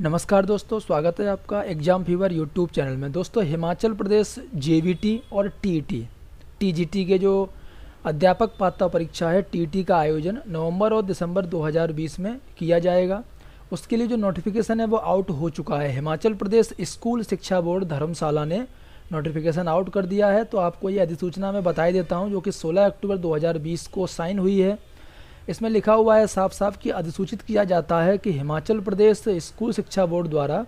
नमस्कार दोस्तों स्वागत है आपका एग्ज़ाम फीवर यूट्यूब चैनल में दोस्तों हिमाचल प्रदेश जे और टी टी e के जो अध्यापक पात्रता परीक्षा है टी e का आयोजन नवंबर और दिसंबर 2020 में किया जाएगा उसके लिए जो नोटिफिकेशन है वो आउट हो चुका है हिमाचल प्रदेश स्कूल शिक्षा बोर्ड धर्मशाला ने नोटिफिकेशन आउट कर दिया है तो आपको ये अधिसूचना मैं बताई देता हूँ जो कि सोलह अक्टूबर दो को साइन हुई है इसमें लिखा हुआ है साफ साफ कि अधिसूचित किया जाता है कि हिमाचल प्रदेश स्कूल शिक्षा बोर्ड द्वारा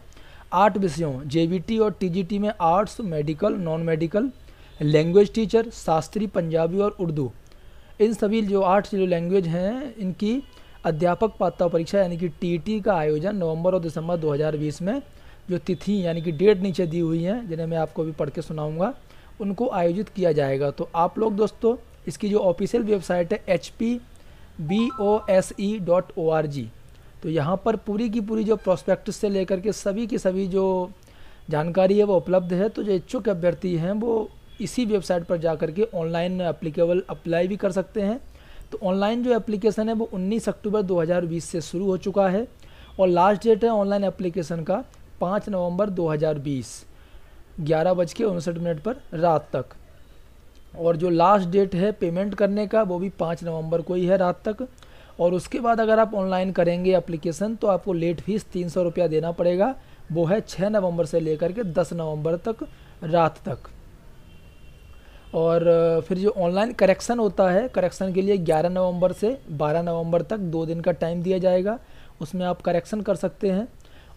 आठ विषयों जे और टी में arts medical non medical language teacher Shastri Punjabi और उर्दू इन सभी जो आठ जो लैंग्वेज हैं इनकी अध्यापक पात्रता परीक्षा यानी कि टीटी का आयोजन नवंबर और दिसंबर 2020 में जो तिथि यानी कि डेट नीचे दी हुई है जिन्हें मैं आपको भी पढ़ के सुनाऊँगा उनको आयोजित किया जाएगा तो आप लोग दोस्तों इसकी जो ऑफिशियल वेबसाइट है H B O S E dot O R G तो यहाँ पर पूरी की पूरी जो प्रोस्पेक्ट से लेकर के सभी की सभी जो जानकारी है वो उपलब्ध है तो जो इच्छुक अभ्यर्थी हैं वो इसी वेबसाइट पर जा कर के ऑनलाइन अप्लीकेबल अप्लाई भी कर सकते हैं तो ऑनलाइन जो एप्लीकेशन है वो 19 अक्टूबर 2020 से शुरू हो चुका है और लास्ट डेट है ऑनलाइन एप्लीकेशन का 5 नवंबर 2020 ग्यारह बज के उनसठ मिनट पर रात तक और जो लास्ट डेट है पेमेंट करने का वो भी पाँच नवंबर को ही है रात तक और उसके बाद अगर आप ऑनलाइन करेंगे अप्लीकेशन तो आपको लेट फीस तीन सौ रुपया देना पड़ेगा वो है छः नवंबर से लेकर के दस नवंबर तक रात तक और फिर जो ऑनलाइन करेक्शन होता है करेक्शन के लिए ग्यारह नवंबर से बारह नवंबर तक दो दिन का टाइम दिया जाएगा उसमें आप करेक्शन कर सकते हैं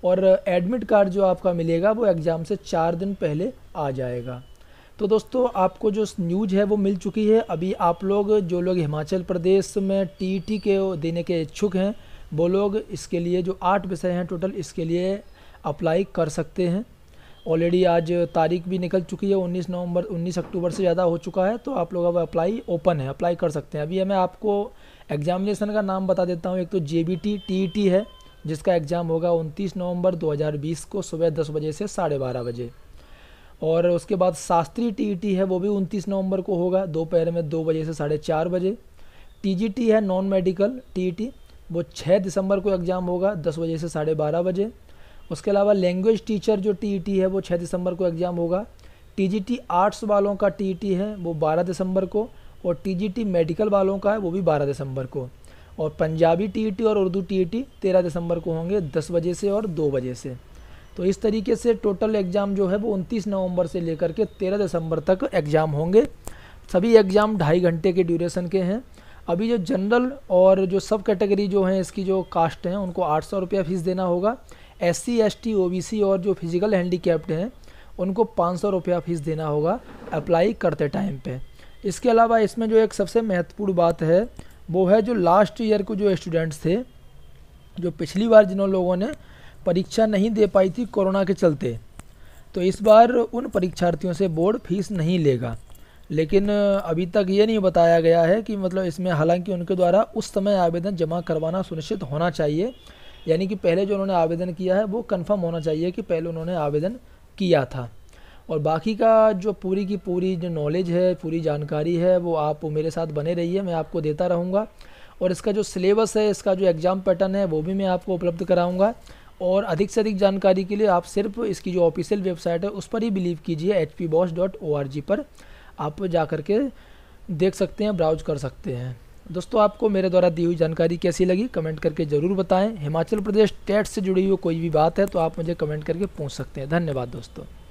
और एडमिट कार्ड जो आपका मिलेगा वो एग्ज़ाम से चार दिन पहले आ जाएगा तो दोस्तों आपको जो न्यूज है वो मिल चुकी है अभी आप लोग जो लोग हिमाचल प्रदेश में टी e के देने के इच्छुक हैं वो लोग इसके लिए जो आठ विषय हैं टोटल इसके लिए अप्लाई कर सकते हैं ऑलरेडी आज तारीख भी निकल चुकी है 19 नवंबर 19 अक्टूबर से ज़्यादा हो चुका है तो आप लोग अब अप्लाई ओपन है अप्लाई कर सकते हैं अभी मैं आपको एग्जामिनेशन का नाम बता देता हूँ एक तो जे बी e है जिसका एग्ज़ाम होगा 29 नवंबर 2020 को सुबह दस बजे से साढ़े बारह बजे और उसके बाद शास्त्री टीईटी है वो भी 29 नवंबर को होगा दोपहर में दो बजे से साढ़े चार बजे टीजीटी है नॉन मेडिकल टीईटी वो 6 दिसंबर को एग्ज़ाम होगा दस बजे से साढ़े बारह बजे उसके अलावा लैंग्वेज टीचर जो टीईटी है वो 6 दिसंबर को एग्ज़ाम होगा टीजीटी आर्ट्स वालों का टीईटी है वो बारह दिसंबर को और टी मेडिकल वालों का है वो भी बारह दिसंबर को और पंजाबी टी और उर्दू टी ई दिसंबर को होंगे दस बजे से और दो बजे से तो इस तरीके से टोटल एग्ज़ाम जो है वो उनतीस नवंबर से लेकर के तेरह दिसंबर तक एग्ज़ाम होंगे सभी एग्ज़ाम ढाई घंटे के ड्यूरेशन के हैं अभी जो जनरल और जो सब कैटेगरी जो हैं इसकी जो कास्ट हैं उनको आठ सौ रुपया फ़ीस देना होगा S C S T O B C और जो फिजिकल हैंडीकैप्ड हैं उनको पाँच सौ रुपया फ़ीस देना होगा अप्लाई करते टाइम पे इसके अलावा इसमें जो एक सबसे महत्वपूर्ण बात है वो है जो लास्ट ईयर को जो स्टूडेंट्स थे जो पिछली बार जिन्होंने लोगों ने परीक्षा नहीं दे पाई थी कोरोना के चलते तो इस बार उन परीक्षार्थियों से बोर्ड फीस नहीं लेगा लेकिन अभी तक ये नहीं बताया गया है कि मतलब इसमें हालांकि उनके द्वारा उस समय आवेदन जमा करवाना सुनिश्चित होना चाहिए यानी कि पहले जो उन्होंने आवेदन किया है वो कन्फर्म होना चाहिए कि पहले उन्होंने आवेदन किया था और बाकी का जो पूरी की पूरी जो नॉलेज है पूरी जानकारी है वो आप मेरे साथ बने रहिए मैं आपको देता रहूँगा और इसका जो सिलेबस है इसका जो एग्ज़ाम पैटर्न है वो भी मैं आपको उपलब्ध कराऊँगा और अधिक से अधिक जानकारी के लिए आप सिर्फ इसकी जो ऑफिशियल वेबसाइट है उस पर ही बिलीव कीजिए H P BOSE dot O R G पर आप जा कर के देख सकते हैं ब्राउज कर सकते हैं दोस्तों आपको मेरे द्वारा दी हुई जानकारी कैसी लगी कमेंट करके ज़रूर बताएं हिमाचल प्रदेश टेट से जुड़ी हुई कोई भी बात है तो आप मुझे कमेंट करके पूछ सकते हैं धन्यवाद दोस्तों